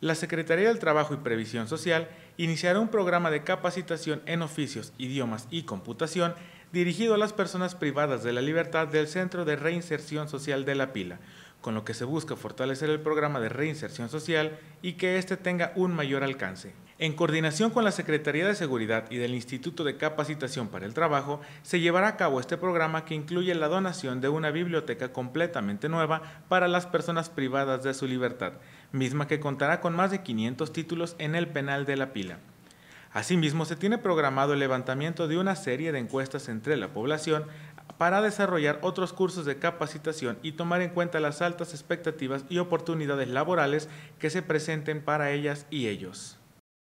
La Secretaría del Trabajo y Previsión Social iniciará un programa de capacitación en oficios, idiomas y computación dirigido a las personas privadas de la libertad del Centro de Reinserción Social de la Pila, con lo que se busca fortalecer el programa de reinserción social y que éste tenga un mayor alcance. En coordinación con la Secretaría de Seguridad y del Instituto de Capacitación para el Trabajo, se llevará a cabo este programa que incluye la donación de una biblioteca completamente nueva para las personas privadas de su libertad, misma que contará con más de 500 títulos en el penal de la pila. Asimismo, se tiene programado el levantamiento de una serie de encuestas entre la población para desarrollar otros cursos de capacitación y tomar en cuenta las altas expectativas y oportunidades laborales que se presenten para ellas y ellos.